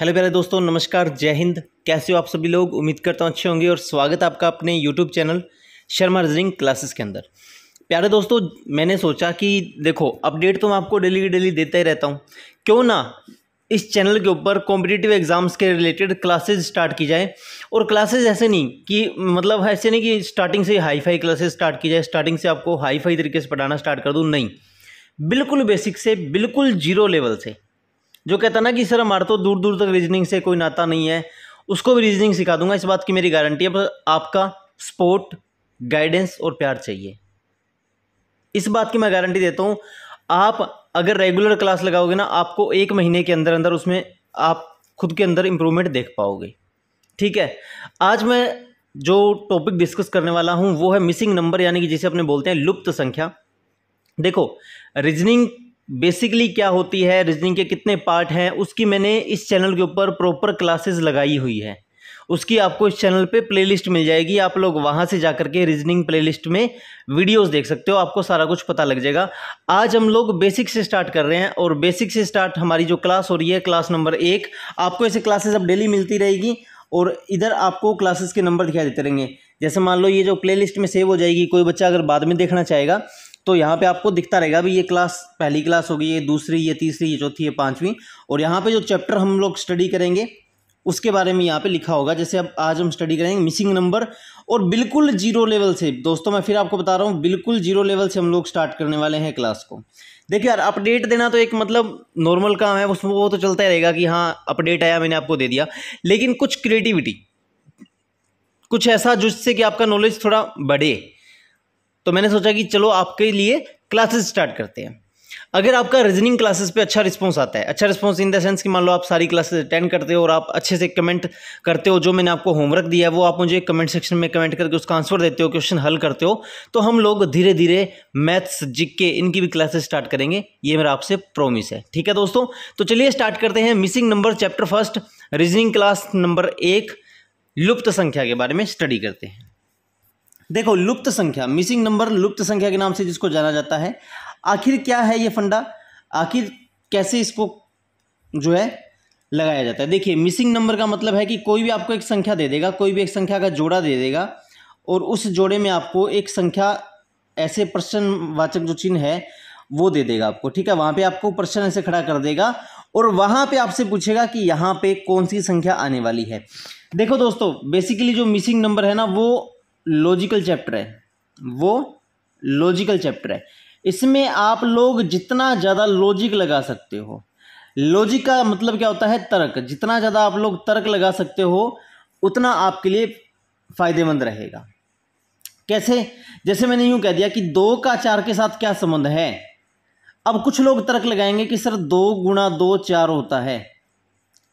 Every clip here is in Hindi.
हेलो प्यारे दोस्तों नमस्कार जय हिंद कैसे हो आप सभी लोग उम्मीद करता हूँ अच्छे होंगे और स्वागत है आपका अपने YouTube channel Sharma reasoning classes के अंदर प्यारे दोस्तों मैंने सोचा कि देखो अपडेट तो मैं आपको डेली की डेली देता ही रहता हूँ क्यों ना इस चैनल के ऊपर कॉम्पिटिटिव एग्जाम्स के रिलेटेड क्लासेज स्टार्ट की जाए और क्लासेज ऐसे नहीं कि मतलब ऐसे नहीं कि स्टार्टिंग से हाई फाई क्लासेज स्टार्ट की जाए स्टार्टिंग से आपको हाई फाई तरीके से पढ़ाना स्टार्ट कर दूँ नहीं बिल्कुल बेसिक से बिल्कुल जीरो लेवल से जो कहता ना कि सर हमारा तो दूर दूर तक रीजनिंग से कोई नाता नहीं है उसको भी रीजनिंग सिखा दूंगा इस बात की मेरी गारंटी है पर आपका सपोर्ट गाइडेंस और प्यार चाहिए इस बात की मैं गारंटी देता हूँ आप अगर रेगुलर क्लास लगाओगे ना आपको एक महीने के अंदर अंदर उसमें आप खुद के अंदर इम्प्रूवमेंट देख पाओगे ठीक है आज मैं जो टॉपिक डिस्कस करने वाला हूँ वो है मिसिंग नंबर यानी कि जिसे अपने बोलते हैं लुप्त संख्या देखो रीजनिंग बेसिकली क्या होती है रीजनिंग के कितने पार्ट हैं उसकी मैंने इस चैनल के ऊपर प्रॉपर क्लासेस लगाई हुई है उसकी आपको इस चैनल पे प्लेलिस्ट मिल जाएगी आप लोग वहाँ से जाकर के रीजनिंग प्लेलिस्ट में वीडियोस देख सकते हो आपको सारा कुछ पता लग जाएगा आज हम लोग बेसिक से स्टार्ट कर रहे हैं और बेसिक से स्टार्ट हमारी जो क्लास हो रही है क्लास नंबर एक आपको ऐसे क्लासेस अब डेली मिलती रहेगी और इधर आपको क्लासेस के नंबर दिखाई देते रहेंगे जैसे मान लो ये जो प्लेलिस्ट में सेव हो जाएगी कोई बच्चा अगर बाद में देखना चाहेगा तो यहाँ पे आपको दिखता रहेगा भी ये क्लास पहली क्लास होगी ये दूसरी ये तीसरी ये चौथी ये पांचवी और यहाँ पे जो चैप्टर हम लोग स्टडी करेंगे उसके बारे में यहाँ पे लिखा होगा जैसे अब आज हम स्टडी करेंगे मिसिंग नंबर और बिल्कुल जीरो लेवल से दोस्तों मैं फिर आपको बता रहा हूँ बिल्कुल जीरो लेवल से हम लोग स्टार्ट करने वाले हैं क्लास को देखिए यार अपडेट देना तो एक मतलब नॉर्मल काम है उसमें वो तो चलता ही रहेगा कि हाँ अपडेट आया मैंने आपको दे दिया लेकिन कुछ क्रिएटिविटी कुछ ऐसा जिससे कि आपका नॉलेज थोड़ा बढ़े तो मैंने सोचा कि चलो आपके लिए क्लासेस स्टार्ट करते हैं अगर आपका रीजनिंग क्लासेस पे अच्छा रिस्पांस आता है अच्छा रिस्पांस इन द सेंस कि मान लो आप सारी क्लासेस अटेंड करते हो और आप अच्छे से कमेंट करते हो जो मैंने आपको होमवर्क दिया है वो आप मुझे कमेंट सेक्शन में कमेंट करके उसका आंसर देते हो क्वेश्चन हल करते हो तो हम लोग धीरे धीरे मैथ्स जिक्के इनकी भी क्लासेस स्टार्ट करेंगे ये मेरा आपसे प्रोमिस है ठीक है दोस्तों तो चलिए स्टार्ट करते हैं missing number chapter first reasoning class number एक लुप्त संख्या के बारे में स्टडी करते हैं देखो लुप्त संख्या मिसिंग नंबर लुप्त संख्या के नाम से जिसको जाना जाता है आखिर क्या है ये फंडा आखिर कैसे इसको जो है लगाया जाता है देखिए मिसिंग नंबर का मतलब है कि कोई भी आपको एक संख्या दे देगा कोई भी एक संख्या का जोड़ा दे देगा और उस जोड़े में आपको एक संख्या ऐसे प्रश्नवाचक जो चिन्ह है वो दे देगा आपको ठीक है वहाँ पे आपको प्रश्न ऐसे खड़ा कर देगा और वहाँ पे आपसे पूछेगा कि यहाँ पे कौन सी संख्या आने वाली है देखो दोस्तों बेसिकली जो मिसिंग नंबर है ना वो लॉजिकल चैप्टर है वो लॉजिकल चैप्टर है इसमें आप लोग जितना ज़्यादा लॉजिक लगा सकते हो लॉजिक का मतलब क्या होता है तर्क जितना ज़्यादा आप लोग तर्क लगा सकते हो उतना आपके लिए फ़ायदेमंद रहेगा कैसे जैसे मैंने यूँ कह दिया कि दो का चार के साथ क्या संबंध है अब कुछ लोग तर्क लगाएंगे कि सर दो गुणा दो चार होता है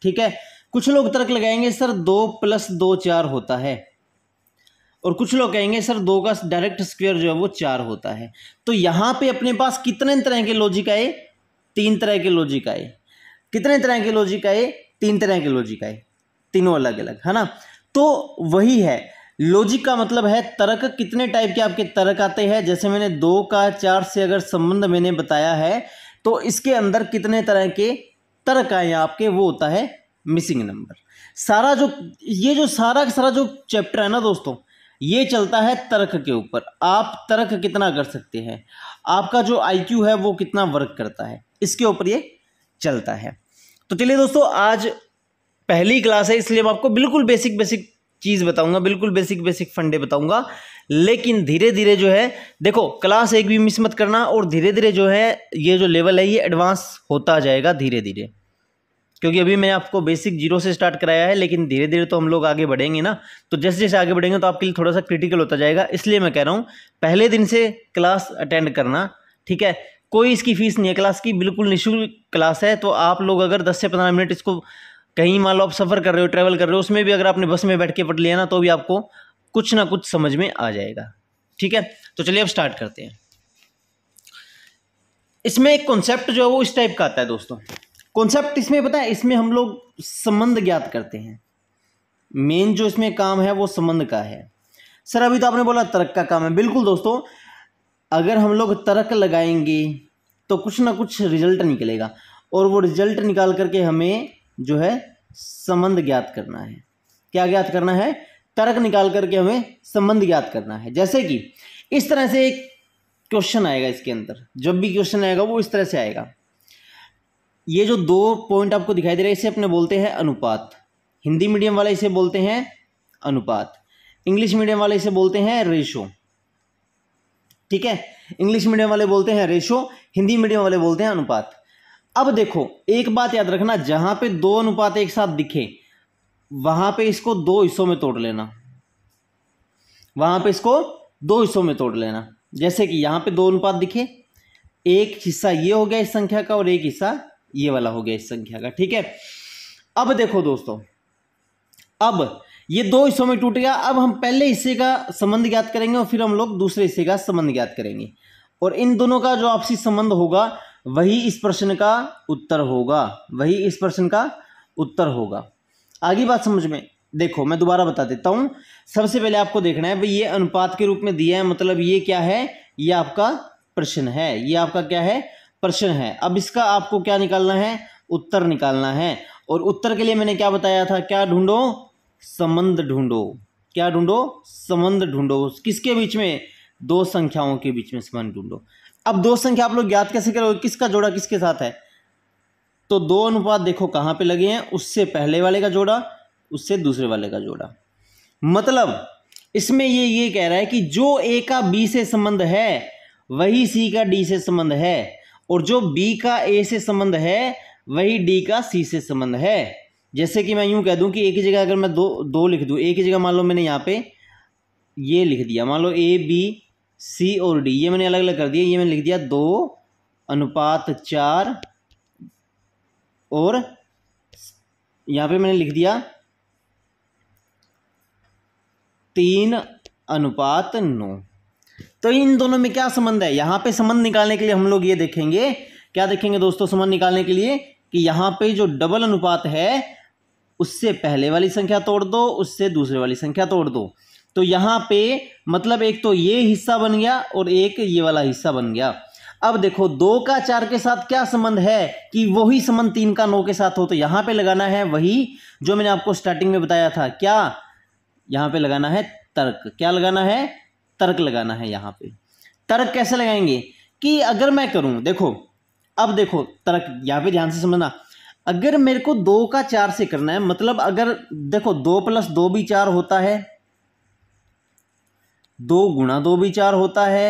ठीक है कुछ लोग तर्क लगाएंगे सर दो प्लस दो चार होता है और कुछ लोग कहेंगे सर दो का डायरेक्ट स्क्वेयर जो है वो चार होता है तो यहाँ पे अपने पास कितने तरह के लॉजिक आए तीन तरह के लॉजिक आए कितने तरह के लॉजिक आए तीन तरह के लॉजिक आए तीनों अलग अलग है ना तो वही है लॉजिक का मतलब है तर्क कितने टाइप के आपके तर्क आते हैं जैसे मैंने दो का चार से अगर संबंध मैंने बताया है तो इसके अंदर कितने तरह के तर्क आए आपके वो होता है मिसिंग नंबर सारा जो ये जो सारा सारा जो चैप्टर है ना दोस्तों ये चलता है तर्क के ऊपर आप तर्क कितना कर सकते हैं आपका जो आईक्यू है वो कितना वर्क करता है इसके ऊपर ये चलता है तो चलिए दोस्तों आज पहली क्लास है इसलिए मैं आपको बिल्कुल बेसिक बेसिक चीज़ बताऊंगा बिल्कुल बेसिक बेसिक फंडे बताऊंगा लेकिन धीरे धीरे जो है देखो क्लास एक भी मिस मत करना और धीरे धीरे जो है ये जो लेवल है ये एडवांस होता जाएगा धीरे धीरे क्योंकि अभी मैं आपको बेसिक जीरो से स्टार्ट कराया है लेकिन धीरे धीरे तो हम लोग आगे बढ़ेंगे ना तो जैसे जैसे आगे बढ़ेंगे तो आपके लिए थोड़ा सा क्रिटिकल होता जाएगा इसलिए मैं कह रहा हूँ पहले दिन से क्लास अटेंड करना ठीक है कोई इसकी फ़ीस नहीं है क्लास की बिल्कुल निःशुल्क क्लास है तो आप लोग अगर दस से पंद्रह मिनट इसको कहीं मान लो आप सफ़र कर रहे हो ट्रैवल कर रहे हो उसमें भी अगर आपने बस में बैठ के पढ़ लिया ना तो भी आपको कुछ ना कुछ समझ में आ जाएगा ठीक है तो चलिए अब स्टार्ट करते हैं इसमें एक कॉन्सेप्ट जो है वो इस टाइप का आता है दोस्तों कॉन्सेप्ट इसमें पता है इसमें हम लोग संबंध ज्ञात करते हैं मेन जो इसमें काम है वो संबंध का है सर अभी तो आपने बोला तर्क का काम है बिल्कुल दोस्तों अगर हम लोग तर्क लगाएंगे तो कुछ ना कुछ रिजल्ट निकलेगा और वो रिजल्ट निकाल करके हमें जो है संबंध ज्ञात करना है क्या ज्ञात करना है तर्क निकाल करके हमें संबंध ज्ञात करना है जैसे कि इस तरह से एक क्वेश्चन आएगा इसके अंदर जब भी क्वेश्चन आएगा वो इस तरह से आएगा ये जो दो पॉइंट आपको दिखाई दे रहा है इसे अपने बोलते हैं अनुपात हिंदी मीडियम वाले इसे बोलते हैं अनुपात इंग्लिश मीडियम वाले इसे बोलते हैं रेशो ठीक है इंग्लिश मीडियम वाले बोलते हैं रेशो हिंदी मीडियम वाले बोलते हैं अनुपात अब देखो एक बात याद रखना जहां पे दो अनुपात एक साथ दिखे वहां पे इसको दो हिस्सों में तोड़ लेना वहां पे इसको दो हिस्सों में तोड़ लेना जैसे कि यहां पे दो अनुपात दिखे एक हिस्सा ये हो गया इस संख्या का और एक हिस्सा ये वाला हो गया इस संख्या का ठीक है अब देखो दोस्तों अब ये दो हिस्सों में टूट गया अब हम पहले हिस्से का संबंध ज्ञात करेंगे और फिर हम लोग दूसरे हिस्से का संबंध ज्ञात करेंगे और इन दोनों का जो आपसी संबंध होगा वही इस प्रश्न का उत्तर होगा वही इस प्रश्न का उत्तर होगा आगे बात समझ में देखो मैं दोबारा बता देता हूं सबसे पहले आपको देखना है भाई ये अनुपात के रूप में दिया है मतलब ये क्या है ये आपका प्रश्न है ये आपका क्या है प्रश्न है अब इसका आपको क्या निकालना है उत्तर निकालना है और उत्तर के लिए मैंने क्या बताया था क्या ढूंढो संबंध ढूंढो क्या ढूंढो संबंध ढूंढो किसके बीच में दो संख्याओं के बीच में संबंध ढूंढो अब दो संख्या आप लोग ज्ञात कैसे करोगे किसका जोड़ा किसके साथ है तो दो अनुपात देखो कहां पे लगे हैं उससे पहले वाले का जोड़ा उससे दूसरे वाले का जोड़ा मतलब इसमें ये ये कह रहा है कि जो ए का बी से संबंध है वही सी का डी से संबंध है और जो बी का ए से संबंध है वही डी का सी से संबंध है जैसे कि मैं यूं कह दूं कि एक ही जगह अगर मैं दो दो लिख दूं एक ही जगह मान लो मैंने यहाँ पे ये लिख दिया मान लो ए बी सी और डी ये मैंने अलग अलग कर दिया ये मैंने लिख दिया दो अनुपात चार और यहाँ पे मैंने लिख दिया तीन अनुपात नौ तो इन दोनों में क्या संबंध है यहाँ पे संबंध निकालने के लिए हम लोग ये देखेंगे क्या देखेंगे दोस्तों संबंध निकालने के लिए कि यहाँ पे जो डबल अनुपात है उससे पहले वाली संख्या तोड़ दो उससे दूसरे वाली संख्या तोड़ दो तो यहाँ पे मतलब एक तो ये हिस्सा बन गया और एक ये वाला हिस्सा बन गया अब देखो दो का चार के साथ क्या संबंध है कि वही संबंध तीन का नौ के साथ हो तो यहाँ पे लगाना है वही जो मैंने आपको स्टार्टिंग में बताया था क्या यहाँ पे लगाना है तर्क क्या लगाना है तर्क लगाना है यहाँ पे तर्क कैसे लगाएंगे कि अगर मैं करूँ देखो अब देखो तर्क यहाँ पे ध्यान से समझना अगर मेरे को दो का चार से करना है मतलब अगर देखो दो प्लस दो भी चार होता है दो गुणा दो भी चार होता है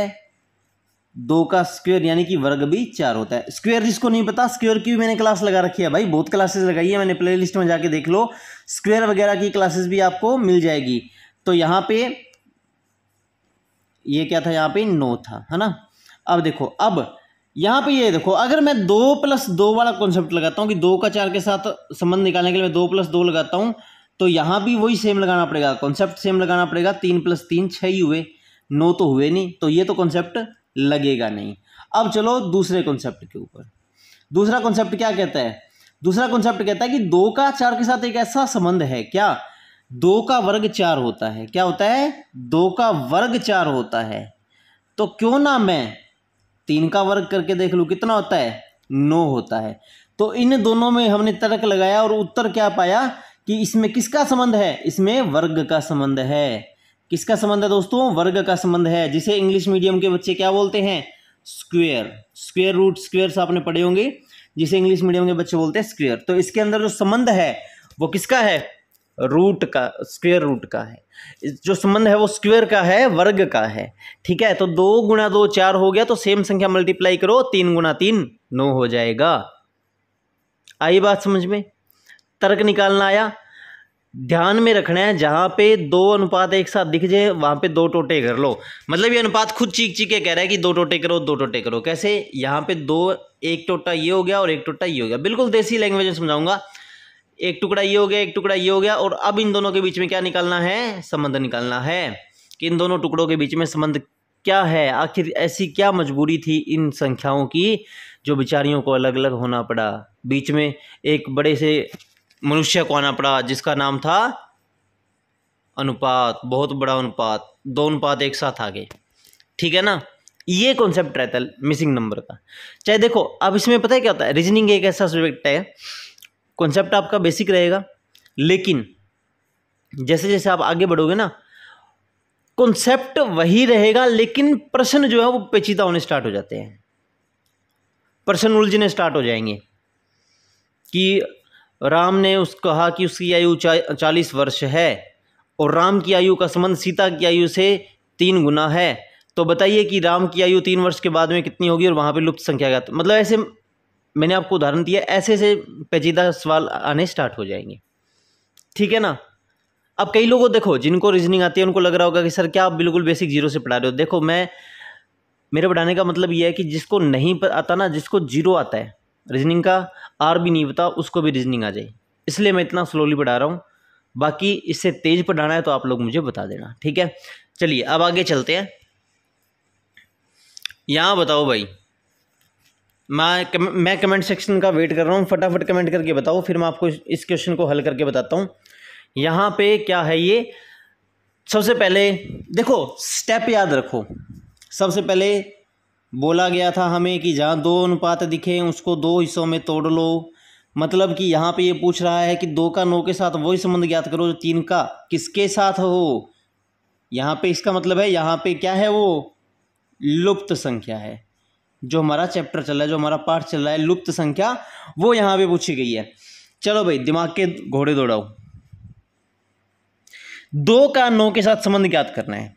दो का स्क्वायर यानी कि वर्ग भी चार होता है स्क्वायर जिसको नहीं पता स्क्वायर की भी मैंने क्लास लगा रखी है भाई बहुत क्लासेस लगाई है मैंने प्लेलिस्ट में जाके देख लो स्क्वायर वगैरह की क्लासेस भी आपको मिल जाएगी तो यहाँ पे ये क्या था यहाँ पे नो था है ना अब देखो अब यहाँ पे ये देखो अगर मैं दो प्लस दो वाला कॉन्सेप्ट लगाता हूँ कि दो का चार के साथ संबंध निकालने के लिए मैं दो प्लस दो लगाता हूँ तो यहाँ भी वही सेम लगाना पड़ेगा कॉन्सेप्ट सेम लगाना पड़ेगा तीन प्लस तीन छः ही हुए नो तो हुए नहीं तो ये तो कॉन्सेप्ट लगेगा नहीं अब चलो दूसरे कॉन्सेप्ट के ऊपर दूसरा कॉन्सेप्ट क्या कहता है दूसरा कॉन्सेप्ट कहता है कि दो का चार के साथ एक ऐसा संबंध है क्या दो का वर्ग चार होता है क्या होता है दो का वर्ग चार होता है तो क्यों ना मैं तीन का वर्ग करके देख लूँ कितना होता है नौ होता है तो इन दोनों में हमने तर्क लगाया और उत्तर क्या पाया कि इसमें किसका संबंध है इसमें वर्ग का संबंध है किसका संबंध है दोस्तों वर्ग का संबंध है जिसे इंग्लिश मीडियम के बच्चे क्या बोलते हैं स्क्वेयर स्क्वेयर रूट स्क्वेयर्स आपने पढ़े होंगे जिसे इंग्लिश मीडियम के बच्चे बोलते हैं स्क्वेयर तो इसके अंदर जो संबंध है वो किसका है रूट का स्क्वेयर रूट का है जो संबंध है वो स्क्वेयर का है वर्ग का है ठीक है तो दो गुणा दो चार हो गया तो सेम संख्या मल्टीप्लाई करो तीन गुणा तीन नौ हो जाएगा आई बात समझ में तर्क निकालना आया ध्यान में रखना है जहां पे दो अनुपात एक साथ दिख जाए वहां पे दो टोटे कर लो मतलब ये अनुपात खुद चीख चीख के कह रहा है कि दो टोटे करो दो टोटे करो कैसे यहां पे दो एक टोटा ये हो गया और एक टोटा ये हो गया बिल्कुल देसी लैंग्वेज में समझाऊंगा एक टुकड़ा ये हो गया एक टुकड़ा ये हो गया और अब इन दोनों के बीच में क्या निकालना है संबंध निकालना है कि इन दोनों टुकड़ों के बीच में संबंध क्या है आखिर ऐसी क्या मजबूरी थी इन संख्याओं की जो बिचारियों को अलग अलग होना पड़ा बीच में एक बड़े से मनुष्य को आना पड़ा जिसका नाम था अनुपात बहुत बड़ा अनुपात दो अनुपात एक साथ आ गए ठीक है ना ये कॉन्सेप्ट रहता है मिसिंग नंबर का चाहे देखो अब इसमें पता है क्या होता है रीजनिंग एक ऐसा सब्जेक्ट है कॉन्सेप्ट आपका बेसिक रहेगा लेकिन जैसे जैसे आप आगे बढ़ोगे ना कॉन्सेप्ट वही रहेगा लेकिन प्रश्न जो है वो पेचीदा होने स्टार्ट हो जाते हैं प्रश्न उलझने स्टार्ट हो जाएंगे कि राम ने उस कहा कि उसकी आयु चालीस वर्ष है और राम की आयु का संबंध सीता की आयु से तीन गुना है तो बताइए कि राम की आयु तीन वर्ष के बाद में कितनी होगी और वहाँ पे लुप्त संख्या का मतलब ऐसे मैंने आपको उदाहरण दिया ऐसे ऐसे पेचीदा सवाल आने स्टार्ट हो जाएंगे ठीक है ना अब कई लोगों देखो जिनको रीजनिंग आती है उनको लग रहा होगा कि सर क्या आप बिल्कुल बेसिक जीरो से पढ़ा रहे हो देखो मैं मेरे पढ़ाने का मतलब ये है कि जिसको नहीं आता ना जिसको जीरो आता है रीजनिंग का आर भी नहीं पता उसको भी रीजनिंग आ जाए इसलिए मैं इतना स्लोली पढ़ा रहा हूँ बाकी इससे तेज पढ़ाना है तो आप लोग मुझे बता देना ठीक है चलिए अब आगे चलते हैं यहाँ बताओ भाई मैं कम, मैं कमेंट सेक्शन का वेट कर रहा हूँ फटाफट कमेंट करके बताओ फिर मैं आपको इस क्वेश्चन को हल करके बताता हूँ यहाँ पे क्या है ये सबसे पहले देखो स्टेप याद रखो सबसे पहले बोला गया था हमें कि जहाँ दो अनुपात दिखे उसको दो हिस्सों में तोड़ लो मतलब कि यहाँ पे ये पूछ रहा है कि दो का नौ के साथ वही संबंध ज्ञात करो जो तीन का किसके साथ हो यहाँ पे इसका मतलब है यहाँ पे क्या है वो लुप्त संख्या है जो हमारा चैप्टर चल रहा है जो हमारा पाठ चल रहा है लुप्त संख्या वो यहाँ पे पूछी गई है चलो भाई दिमाग के घोड़े दौड़ाओ दो का नौ के साथ संबंध ज्ञात करना है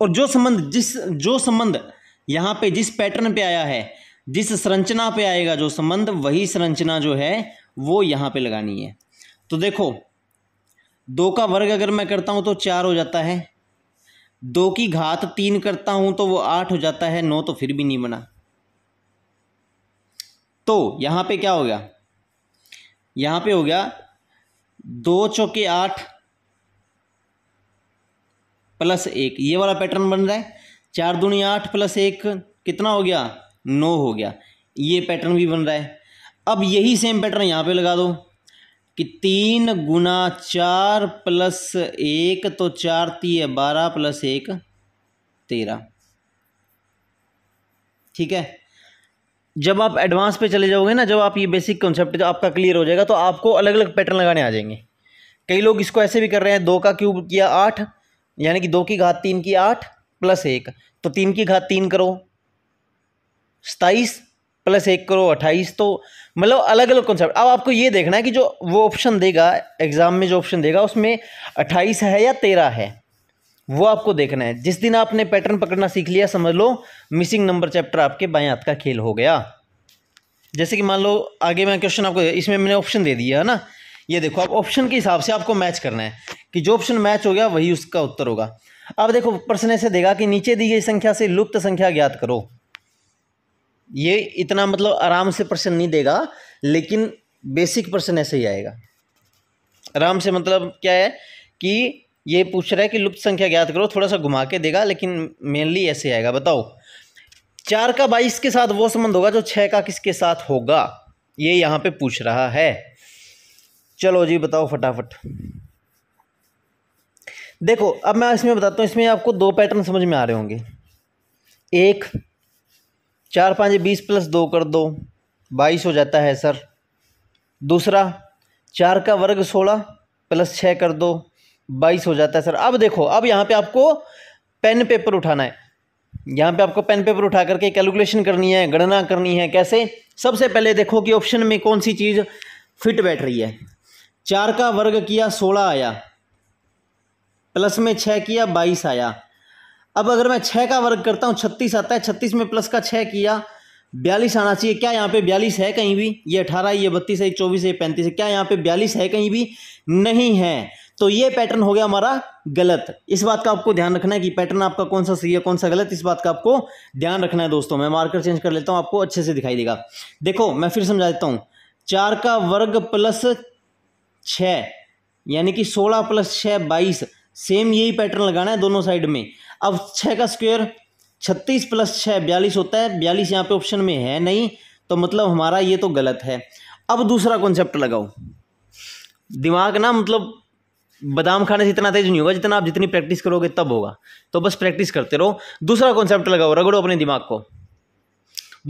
और जो संबंध जिस जो संबंध यहाँ पे जिस पैटर्न पे आया है जिस संरचना पे आएगा जो संबंध वही संरचना जो है वो यहाँ पे लगानी है तो देखो दो का वर्ग अगर मैं करता हूँ तो चार हो जाता है दो की घात तीन करता हूँ तो वो आठ हो जाता है नौ तो फिर भी नहीं बना तो यहाँ पे क्या हो गया यहाँ पे हो गया दो चौके आठ प्लस एक ये वाला पैटर्न बन रहा है चार दुनिया आठ प्लस एक कितना हो गया नौ हो गया ये पैटर्न भी बन रहा है अब यही सेम पैटर्न यहाँ पे लगा दो कि तीन गुना चार प्लस एक तो चार ती है बारह प्लस एक तेरह ठीक है जब आप एडवांस पे चले जाओगे ना जब आप ये बेसिक कॉन्सेप्ट तो आपका क्लियर हो जाएगा तो आपको अलग अलग पैटर्न लगाने आ जाएंगे कई लोग इसको ऐसे भी कर रहे हैं दो का क्यूब किया आठ यानी कि दो की घात तीन की आठ प्लस एक तो तीन की घात तीन करो सताईस प्लस एक करो अट्ठाईस तो मतलब अलग अलग कॉन्सेप्ट अब आपको ये देखना है कि जो वो ऑप्शन देगा एग्ज़ाम में जो ऑप्शन देगा उसमें अट्ठाईस है या तेरह है वो आपको देखना है जिस दिन आपने पैटर्न पकड़ना सीख लिया समझ लो मिसिंग नंबर चैप्टर आपके बाएं हाथ का खेल हो गया जैसे कि मान लो आगे मैं क्वेश्चन आपको इसमें मैंने ऑप्शन दे दिया है ना ये देखो आप ऑप्शन के हिसाब से आपको मैच करना है कि जो ऑप्शन मैच हो गया वही उसका उत्तर होगा अब देखो प्रश्न ऐसे देगा कि नीचे दी गई संख्या से लुप्त संख्या ज्ञात करो ये इतना मतलब आराम से प्रश्न नहीं देगा लेकिन बेसिक प्रश्न ऐसे ही आएगा आराम से मतलब क्या है कि ये पूछ रहा है कि लुप्त संख्या ज्ञात करो थोड़ा सा घुमा के देगा लेकिन मेनली ऐसे आएगा बताओ चार का बाईस के साथ वो संबंध होगा जो छः का किसके साथ होगा ये यहाँ पे पूछ रहा है चलो जी बताओ फटाफट देखो अब मैं इसमें बताता हूँ इसमें आपको दो पैटर्न समझ में आ रहे होंगे एक चार पाँच बीस प्लस दो कर दो बाईस हो जाता है सर दूसरा चार का वर्ग सोलह प्लस छः कर दो बाईस हो जाता है सर अब देखो अब यहाँ पे आपको पेन पेपर उठाना है यहाँ पे आपको पेन पेपर उठा करके कैलकुलेशन करनी है गणना करनी है कैसे सबसे पहले देखो कि ऑप्शन में कौन सी चीज़ फिट बैठ रही है चार का वर्ग किया सोलह आया प्लस में छः किया बाईस आया अब अगर मैं छः का वर्ग करता हूँ छत्तीस आता है छत्तीस में प्लस का छः किया बयालीस आना चाहिए क्या यहाँ पे बयालीस है कहीं भी ये अठारह ये बत्तीस है चौबीस है पैंतीस है क्या यहाँ पे बयालीस है कहीं भी नहीं है तो ये पैटर्न हो गया हमारा गलत इस बात का आपको ध्यान रखना है कि पैटर्न आपका कौन सा सही है कौन सा गलत इस बात का आपको ध्यान रखना है दोस्तों मैं मार्कर चेंज कर लेता हूँ आपको अच्छे से दिखाई देगा देखो मैं फिर समझा देता हूँ चार का वर्ग प्लस छ यानी कि सोलह प्लस छ बाईस सेम यही पैटर्न लगाना है दोनों साइड में अब छः का स्क्वेयर छत्तीस प्लस छः बयालीस होता है बयालीस यहाँ पे ऑप्शन में है नहीं तो मतलब हमारा ये तो गलत है अब दूसरा कॉन्सेप्ट लगाओ दिमाग ना मतलब बादाम खाने से इतना तेज नहीं होगा जितना आप जितनी प्रैक्टिस करोगे तब होगा तो बस प्रैक्टिस करते रहो दूसरा कॉन्सेप्ट लगाओ रगड़ो अपने दिमाग को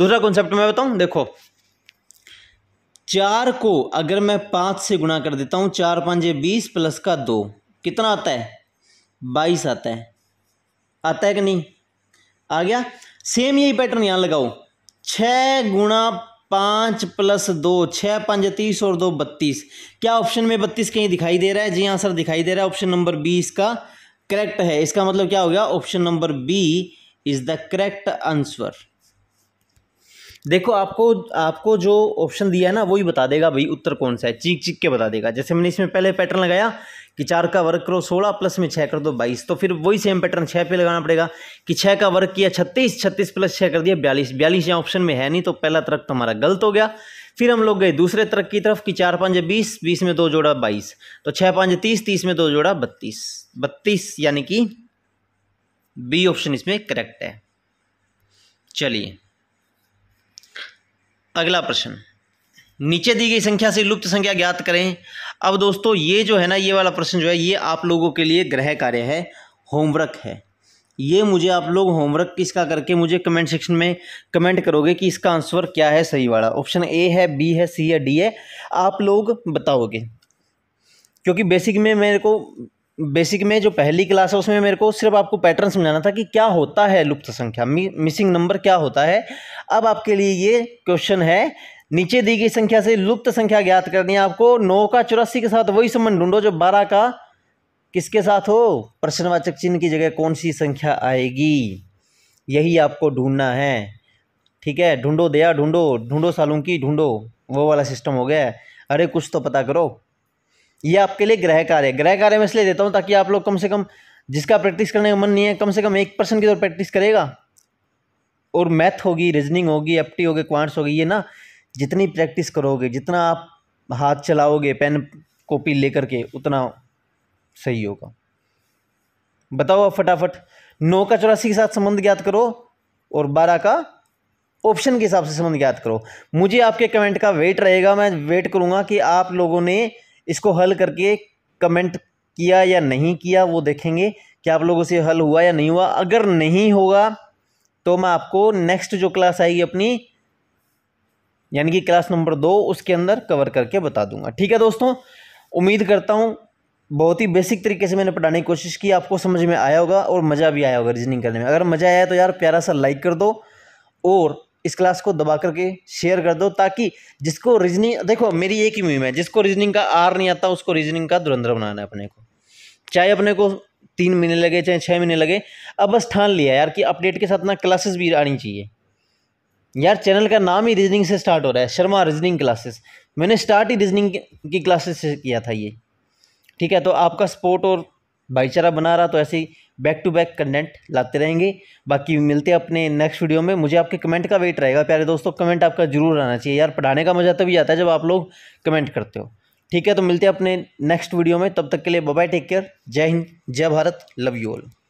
दूसरा कॉन्सेप्ट मैं बताऊँ देखो चार को अगर मैं पाँच से गुणा कर देता हूँ चार पाँच बीस प्लस का दो कितना आता है बाईस आता है आता है कि नहीं आ गया सेम यही पैटर्न यहाँ लगाओ छ गुणा पाँच प्लस दो छः पाँच तीस और दो बत्तीस क्या ऑप्शन में बत्तीस कहीं दिखाई दे रहा है जी हाँ सर दिखाई दे रहा है ऑप्शन नंबर बी इसका करेक्ट है इसका मतलब क्या हो गया option number B is the correct answer देखो आपको आपको जो ऑप्शन दिया है ना वही बता देगा भाई उत्तर कौन सा है चीख चीख के बता देगा जैसे मैंने इसमें पहले पैटर्न लगाया कि चार का वर्ग करो सोलह प्लस में छः कर दो बाईस तो फिर वही सेम पैटर्न छः पे लगाना पड़ेगा कि छः का वर्ग किया छत्तीस छत्तीस प्लस छः कर दिया बयालीस बयालीस यहाँ ऑप्शन में है नहीं तो पहला तर्क तो हमारा गलत हो गया फिर हम लोग गए दूसरे तर्क की तरफ कि चार पाँच बीस बीस में दो जोड़ा बाईस तो छः पाँच तीस तीस में दो जोड़ा बत्तीस बत्तीस यानी कि बी ऑप्शन इसमें करेक्ट है चलिए अगला प्रश्न नीचे दी गई संख्या से लुप्त संख्या ज्ञात करें अब दोस्तों ये जो है ना ये वाला प्रश्न जो है ये आप लोगों के लिए ग्रह कार्य है होमवर्क है ये मुझे आप लोग होमवर्क किसका करके मुझे कमेंट सेक्शन में कमेंट करोगे कि इसका आंसर क्या है सही वाला ऑप्शन ए है बी है सी है डी है आप लोग बताओगे क्योंकि बेसिक में मेरे को बेसिक में जो पहली क्लास है उसमें मेरे को सिर्फ आपको पैटर्न समझाना था कि क्या होता है लुप्त संख्या मि, मिसिंग नंबर क्या होता है अब आपके लिए ये क्वेश्चन है नीचे दी गई संख्या से लुप्त संख्या ज्ञात करनी है आपको नौ का चौरासी के साथ वही संबंध ढूंढो जो बारह का किसके साथ हो प्रश्नवाचक चिन्ह की जगह कौन सी संख्या आएगी यही आपको ढूंढना है ठीक है ढूंढो दया ढूंढो ढूंढो सालों की ढूंढो वो वाला सिस्टम हो गया अरे कुछ तो पता करो ये आपके लिए ग्रह कार्य ग्रह कार्य मैं इसलिए देता हूँ ताकि आप लोग कम से कम जिसका प्रैक्टिस करने का मन नहीं है कम से कम एक परसेंट की तो प्रैक्टिस करेगा और मैथ होगी रीजनिंग होगी एप्टी होगी क्वांट्स होगी ये ना जितनी प्रैक्टिस करोगे जितना आप हाथ चलाओगे पेन कॉपी लेकर के उतना सही होगा बताओ आप फटाफट नौ का चौरासी के साथ संबंध ज्ञात करो और बारह का ऑप्शन के हिसाब से संबंध ज्ञात करो मुझे आपके कमेंट का वेट रहेगा मैं वेट करूँगा कि आप लोगों ने इसको हल करके कमेंट किया या नहीं किया वो देखेंगे कि आप लोगों से हल हुआ या नहीं हुआ अगर नहीं होगा तो मैं आपको नेक्स्ट जो क्लास आएगी अपनी यानी कि क्लास नंबर दो उसके अंदर कवर करके बता दूंगा ठीक है दोस्तों उम्मीद करता हूँ बहुत ही बेसिक तरीके से मैंने पढ़ाने की कोशिश की आपको समझ में आया होगा और मज़ा भी आया होगा रीजनिंग करने में अगर मज़ा आया तो यार प्यारा सा लाइक कर दो और इस क्लास को दबा करके शेयर कर दो ताकि जिसको रीजनिंग देखो मेरी एक ही मुहिम है जिसको रीजनिंग का आर नहीं आता उसको रीजनिंग का दुरंधर बनाना है अपने को चाहे अपने को तीन महीने लगे चाहे छः महीने लगे अब बस ठान लिया यार कि अपडेट के साथ ना क्लासेस भी आनी चाहिए यार चैनल का नाम ही रीजनिंग से स्टार्ट हो रहा है शर्मा रीजनिंग क्लासेस मैंने स्टार्ट ही रीजनिंग की क्लासेस से किया था ये ठीक है तो आपका सपोर्ट और भाईचारा बना रहा तो ऐसे ही बैक टू बैक कंटेंट लाते रहेंगे बाकी मिलते हैं अपने नेक्स्ट वीडियो में मुझे आपके कमेंट का वेट रहेगा प्यारे दोस्तों कमेंट आपका जरूर आना चाहिए यार पढ़ाने का मज़ा तभी आता है जब आप लोग कमेंट करते हो ठीक है तो मिलते हैं अपने नेक्स्ट वीडियो में तब तक के लिए बाय टेक केयर जय हिंद जय भारत लव यू ऑल